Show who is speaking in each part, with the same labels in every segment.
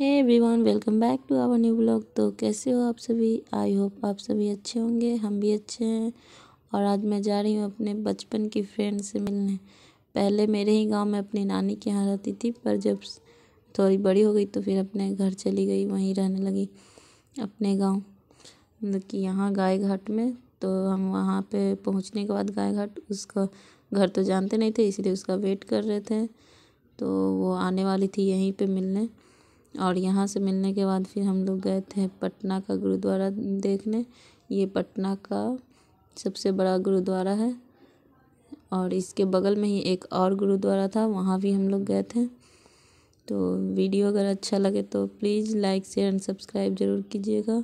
Speaker 1: है everyone welcome back to our new blog तो कैसे हो आप सभी आई होप आप सभी अच्छे होंगे हम भी अच्छे हैं और आज मैं जा रही हूँ अपने बचपन की फ्रेंड से मिलने पहले मेरे ही गांव में अपनी नानी के यहाँ रहती थी पर जब थोड़ी बड़ी हो गई तो फिर अपने घर चली गई वहीं रहने लगी अपने गाँव मतलब कि यहाँ गाय घाट में तो हम वहाँ पर पहुँचने के बाद गाय घाट उसका घर तो जानते नहीं थे इसलिए उसका वेट कर रहे थे तो वो आने वाली थी यहीं पर मिलने और यहाँ से मिलने के बाद फिर हम लोग गए थे पटना का गुरुद्वारा देखने ये पटना का सबसे बड़ा गुरुद्वारा है और इसके बगल में ही एक और गुरुद्वारा था वहाँ भी हम लोग गए थे तो वीडियो अगर अच्छा लगे तो please like share and subscribe ज़रूर कीजिएगा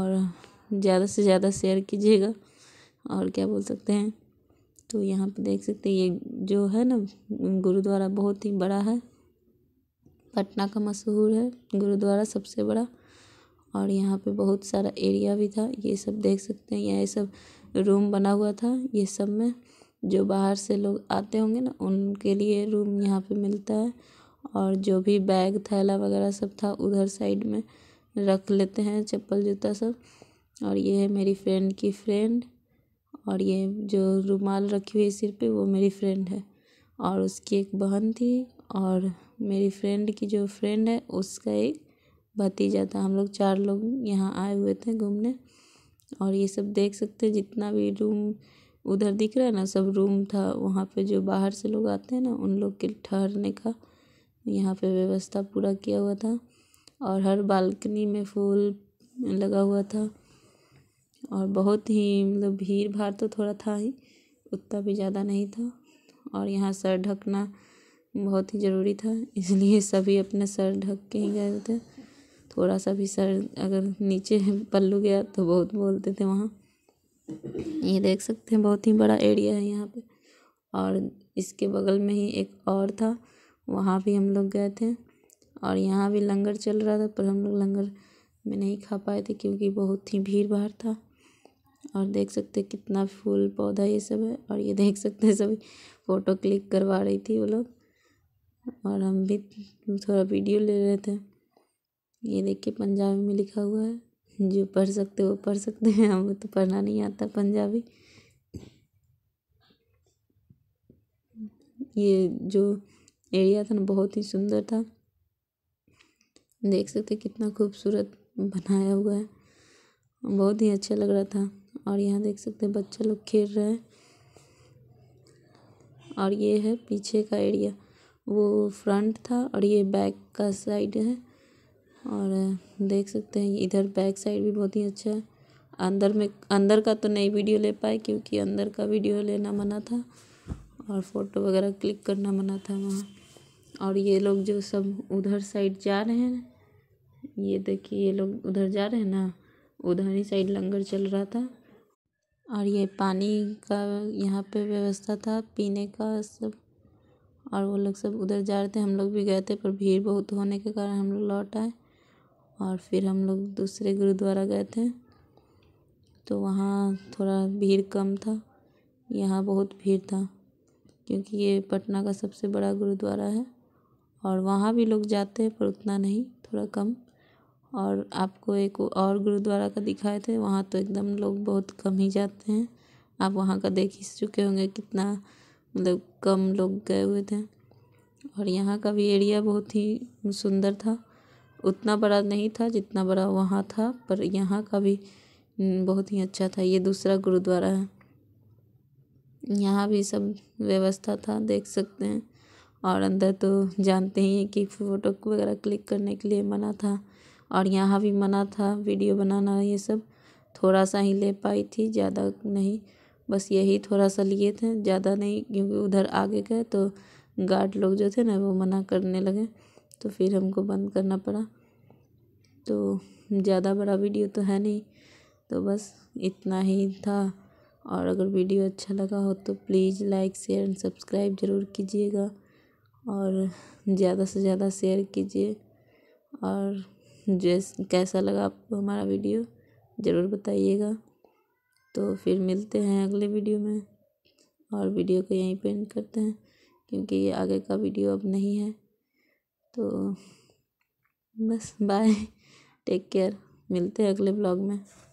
Speaker 1: और ज़्यादा से ज़्यादा शेयर कीजिएगा और क्या बोल सकते हैं तो यहाँ पे देख सकते हैं ये जो है ना गुरुद्वारा बहुत ही बड़ा है पटना का मशहूर है गुरुद्वारा सबसे बड़ा और यहाँ पे बहुत सारा एरिया भी था ये सब देख सकते हैं ये सब रूम बना हुआ था ये सब में जो बाहर से लोग आते होंगे ना उनके लिए रूम यहाँ पे मिलता है और जो भी बैग थैला वगैरह सब था उधर साइड में रख लेते हैं चप्पल जूता सब और ये है मेरी फ्रेंड की फ्रेंड और ये जो रुमाल रखी हुई है सिर पे वो मेरी फ्रेंड है और उसकी एक बहन थी और मेरी फ्रेंड की जो फ्रेंड है उसका एक भतीजा था हम लोग चार लोग यहाँ आए हुए थे घूमने और ये सब देख सकते हैं जितना भी रूम उधर दिख रहा है ना सब रूम था वहाँ पे जो बाहर से लोग आते हैं ना उन लोग के ठहरने का यहाँ पे व्यवस्था पूरा किया हुआ था और हर बालकनी में फूल लगा हुआ था और बहुत ही मतलब भीड़ भाड़ तो थोड़ा था ही उतना भी ज़्यादा नहीं था और यहाँ सर ढकना बहुत ही ज़रूरी था इसलिए सभी अपना सर ढक के ही गए थे थोड़ा सा भी सर अगर नीचे पल्लू गया तो बहुत बोलते थे वहाँ ये देख सकते हैं बहुत ही बड़ा एरिया है यहाँ पे और इसके बगल में ही एक और था वहाँ भी हम लोग गए थे और यहाँ भी लंगर चल रहा था पर हम लोग लंगर में नहीं खा पाए थे क्योंकि बहुत ही भीड़ भाड़ था और देख सकते कितना फूल पौधा ये सब है और ये देख सकते हैं सभी फ़ोटो क्लिक करवा रही थी वो लोग और हम भी थोड़ा वीडियो ले रहे थे ये देखिए पंजाबी में लिखा हुआ है जो पढ़ सकते वो पढ़ सकते हैं हमें तो पढ़ना नहीं आता पंजाबी ये जो एरिया था ना बहुत ही सुंदर था देख सकते कितना खूबसूरत बनाया हुआ है बहुत ही अच्छा लग रहा था और यहाँ देख सकते बच्चे लोग खेल रहे हैं और ये है पीछे का एरिया वो फ्रंट था और ये बैक का साइड है और देख सकते हैं इधर बैक साइड भी बहुत ही अच्छा है अंदर में अंदर का तो नई वीडियो ले पाए क्योंकि अंदर का वीडियो लेना मना था और फ़ोटो वगैरह क्लिक करना मना था वहाँ और ये लोग जो सब उधर साइड जा रहे हैं ये देखिए ये लोग उधर जा रहे हैं ना उधर ही साइड लंगर चल रहा था और ये पानी का यहाँ पे व्यवस्था था पीने का सब और वो लोग सब उधर जा रहे थे हम लोग भी गए थे पर भीड़ बहुत होने के कारण हम लोग लौट आए और फिर हम लोग दूसरे गुरुद्वारा गए थे तो वहाँ थोड़ा भीड़ कम था यहाँ बहुत भीड़ था क्योंकि ये पटना का सबसे बड़ा गुरुद्वारा है और वहाँ भी लोग जाते हैं पर उतना नहीं थोड़ा कम और आपको एक और गुरुद्वारा का दिखाए थे वहाँ तो एकदम लोग बहुत कम ही जाते हैं आप वहाँ का देख ही चुके होंगे कितना मतलब कम लोग गए हुए थे और यहाँ का भी एरिया बहुत ही सुंदर था उतना बड़ा नहीं था जितना बड़ा वहाँ था पर यहाँ का भी हम्म, बहुत ही अच्छा था ये दूसरा गुरुद्वारा है यहाँ भी सब व्यवस्था था देख सकते हैं और अंदर तो जानते ही हैं कि फ़ोटो वगैरह क्लिक करने के लिए मना था और यहाँ भी मना था वीडियो बनाना ये सब थोड़ा सा ही ले पाई थी ज़्यादा नहीं बस यही थोड़ा सा लिए थे ज़्यादा नहीं क्योंकि उधर आगे गए तो गार्ड लोग जो थे ना वो मना करने लगे तो फिर हमको बंद करना पड़ा तो ज़्यादा बड़ा वीडियो तो है नहीं तो बस इतना ही था और अगर वीडियो अच्छा लगा हो तो please like share and subscribe ज़रूर कीजिएगा और ज़्यादा से ज़्यादा शेयर कीजिए और जैस कैसा लगा आपको हमारा वीडियो ज़रूर बताइएगा तो फिर मिलते हैं अगले वीडियो में और वीडियो को यहीं पे एंड करते हैं क्योंकि ये आगे का वीडियो अब नहीं है तो बस बाय टेक केयर मिलते हैं अगले ब्लॉग में